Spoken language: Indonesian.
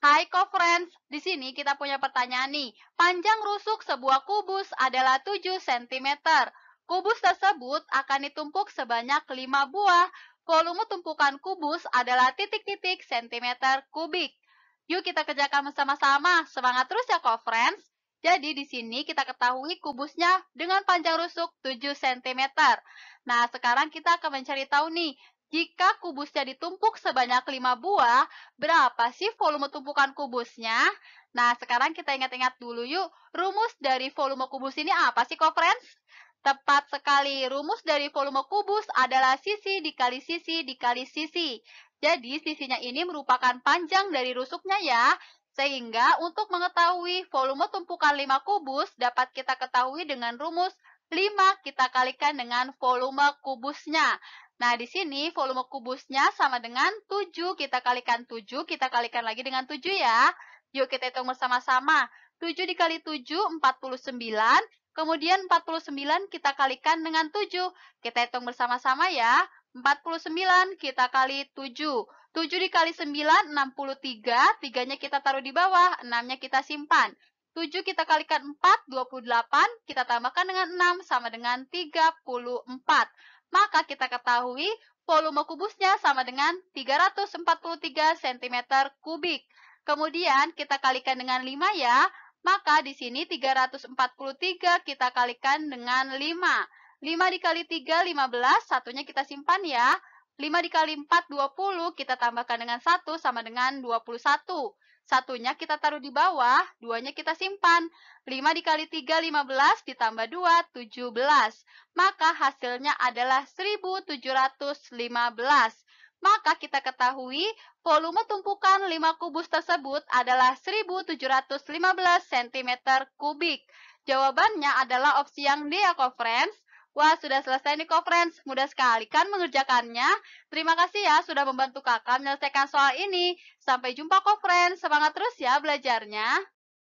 Hai co-friends, di sini kita punya pertanyaan nih. Panjang rusuk sebuah kubus adalah 7 cm. Kubus tersebut akan ditumpuk sebanyak 5 buah. Volume tumpukan kubus adalah titik-titik cm kubik. Yuk kita kerjakan bersama-sama. Semangat terus ya co-friends. Jadi di sini kita ketahui kubusnya dengan panjang rusuk 7 cm. Nah, sekarang kita akan mencari tahu nih, jika kubusnya ditumpuk sebanyak 5 buah, berapa sih volume tumpukan kubusnya? Nah, sekarang kita ingat-ingat dulu yuk, rumus dari volume kubus ini apa sih, kok friends? Tepat sekali, rumus dari volume kubus adalah sisi dikali sisi dikali sisi. Jadi, sisinya ini merupakan panjang dari rusuknya ya. Sehingga, untuk mengetahui volume tumpukan 5 kubus dapat kita ketahui dengan rumus 5 kita kalikan dengan volume kubusnya. Nah, di sini volume kubusnya sama dengan 7. Kita kalikan 7, kita kalikan lagi dengan 7 ya. Yuk kita hitung bersama-sama. 7 dikali 7, 49. Kemudian 49 kita kalikan dengan 7. Kita hitung bersama-sama ya. 49 kita kali 7. 7 dikali 9, 63. 3-nya kita taruh di bawah, 6-nya kita simpan. 7 kita kalikan 4, 28, kita tambahkan dengan 6, sama dengan 34 maka kita ketahui volume kubusnya sama dengan 343 cm kubik. Kemudian kita kalikan dengan 5 ya, maka di sini 343 kita kalikan dengan 5. 5 dikali 3, 15, satunya kita simpan ya. 5 dikali 4, 20, kita tambahkan dengan 1 sama dengan 21. Satunya kita taruh di bawah, duanya kita simpan. 5 dikali 3, 15, ditambah 2, 17. Maka hasilnya adalah 1715. Maka kita ketahui volume tumpukan 5 kubus tersebut adalah 1715 cm kubik. Jawabannya adalah opsi yang D ya, friends. Wah, sudah selesai nih kok, friends. Mudah sekali kan mengerjakannya? Terima kasih ya sudah membantu kakak menyelesaikan soal ini. Sampai jumpa kok, friends. Semangat terus ya belajarnya.